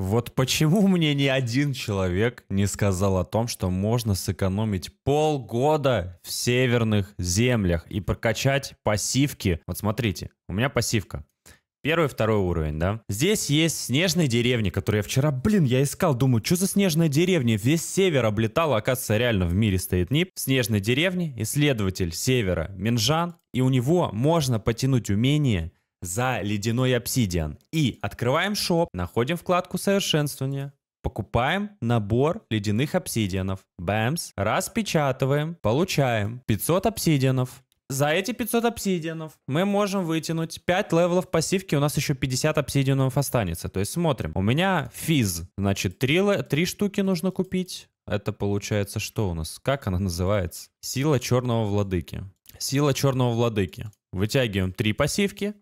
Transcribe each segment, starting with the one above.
Вот почему мне ни один человек не сказал о том, что можно сэкономить полгода в северных землях и прокачать пассивки. Вот смотрите, у меня пассивка. Первый, второй уровень, да? Здесь есть снежные деревни, которые я вчера, блин, я искал, думаю, что за снежная деревня? Весь север облетал, а оказывается, реально в мире стоит НИП. Снежной деревни, исследователь севера Минжан, и у него можно потянуть умение за ледяной обсидиан. И открываем шоп, находим вкладку совершенствования, покупаем набор ледяных обсидианов. Бэмс, распечатываем, получаем 500 обсидианов. За эти 500 обсидианов мы можем вытянуть 5 левелов пассивки, у нас еще 50 обсидианов останется. То есть смотрим, у меня физ, значит 3, 3 штуки нужно купить. Это получается что у нас? Как она называется? Сила черного владыки. Сила черного владыки. Вытягиваем 3 пассивки,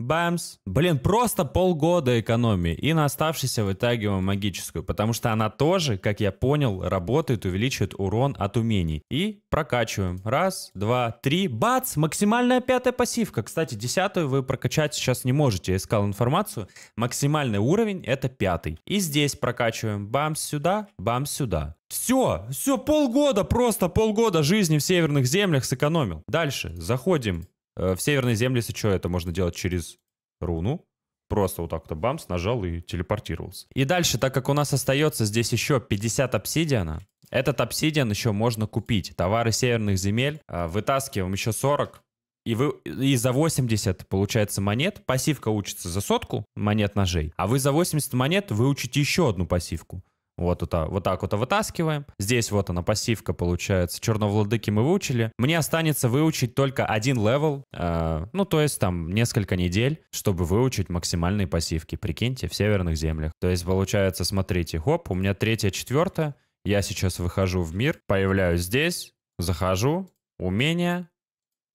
Бамс. Блин, просто полгода экономии. И на оставшейся вытягиваем магическую, потому что она тоже, как я понял, работает, увеличивает урон от умений. И прокачиваем. Раз, два, три. Бац! Максимальная пятая пассивка. Кстати, десятую вы прокачать сейчас не можете. Я искал информацию. Максимальный уровень это пятый. И здесь прокачиваем. Бамс сюда, бамс сюда. Все, все, полгода, просто полгода жизни в северных землях сэкономил. Дальше заходим Э, в Северной земле, если что, это можно делать через руну. Просто вот так-то бамс, нажал и телепортировался. И дальше, так как у нас остается здесь еще 50 обсидиана, этот обсидиан еще можно купить. Товары северных земель. Э, вытаскиваем еще 40. И, вы, и за 80, получается, монет пассивка учится за сотку монет ножей, а вы за 80 монет выучите еще одну пассивку. Вот, вот, вот так вот вытаскиваем. Здесь вот она пассивка получается. Черновладыки мы выучили. Мне останется выучить только один левел. Э, ну, то есть там несколько недель, чтобы выучить максимальные пассивки. Прикиньте, в северных землях. То есть получается, смотрите, хоп, у меня третья, четвертая. Я сейчас выхожу в мир, появляюсь здесь, захожу, умения,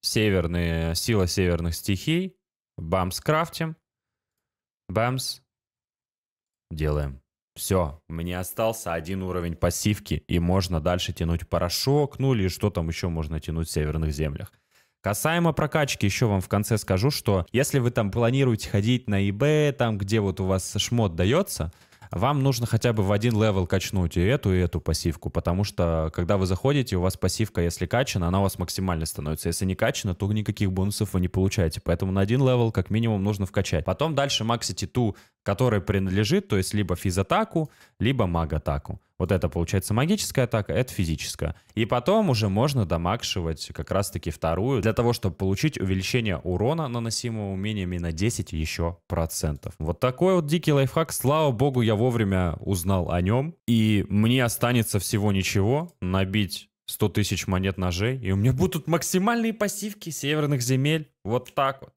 северные, сила северных стихий, бамс крафтим, бамс, делаем. Все, мне остался один уровень пассивки, и можно дальше тянуть порошок, ну или что там еще можно тянуть в северных землях. Касаемо прокачки, еще вам в конце скажу, что если вы там планируете ходить на eBay, там, где вот у вас шмот дается, вам нужно хотя бы в один левел качнуть и эту, и эту пассивку, потому что когда вы заходите, у вас пассивка, если качана, она у вас максимально становится. Если не качана, то никаких бонусов вы не получаете. Поэтому на один левел как минимум нужно вкачать. Потом дальше максите ту, которая принадлежит, то есть либо физатаку, либо маг-атаку. Вот это получается магическая атака, это физическая. И потом уже можно дамагшивать как раз-таки вторую, для того, чтобы получить увеличение урона, наносимого умениями на 10 еще процентов. Вот такой вот дикий лайфхак. Слава богу, я вовремя узнал о нем. И мне останется всего ничего, набить 100 тысяч монет ножей, и у меня будут максимальные пассивки северных земель. Вот так вот.